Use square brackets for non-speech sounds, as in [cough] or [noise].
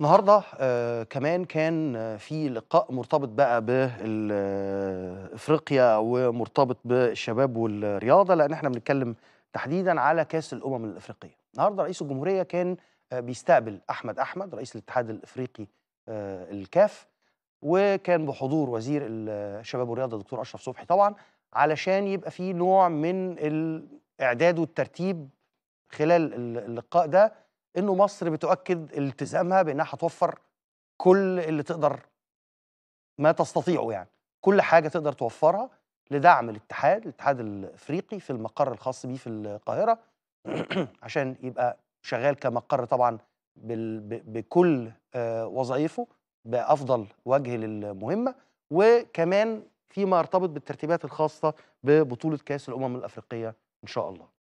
النهارده آه كمان كان آه، في لقاء مرتبط بقى بافريقيا آه، ومرتبط بالشباب والرياضه لان احنا بنتكلم تحديدا على كاس الامم الافريقيه. النهارده رئيس الجمهوريه كان آه بيستقبل احمد احمد رئيس الاتحاد الافريقي آه الكاف وكان بحضور وزير الشباب آه، والرياضه دكتور اشرف صبحي طبعا علشان يبقى في نوع من الاعداد والترتيب خلال اللقاء ده انه مصر بتؤكد التزامها بانها هتوفر كل اللي تقدر ما تستطيعه يعني كل حاجه تقدر توفرها لدعم الاتحاد الاتحاد الافريقي في المقر الخاص بيه في القاهره [clears throat] عشان يبقى شغال كمقر طبعا بكل آه، وظائفه بافضل وجه للمهمه وكمان فيما يرتبط بالترتيبات الخاصه ببطوله كاس الامم الافريقيه ان شاء الله